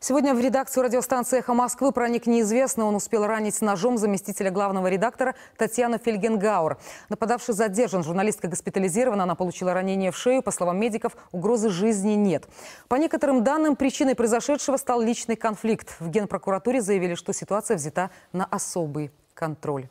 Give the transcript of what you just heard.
Сегодня в редакцию радиостанции «Эхо Москвы» проник неизвестный. Он успел ранить ножом заместителя главного редактора Татьяну Фельгенгаур. Нападавший задержан, журналистка госпитализирована. Она получила ранение в шею. По словам медиков, угрозы жизни нет. По некоторым данным, причиной произошедшего стал личный конфликт. В Генпрокуратуре заявили, что ситуация взята на особый контроль.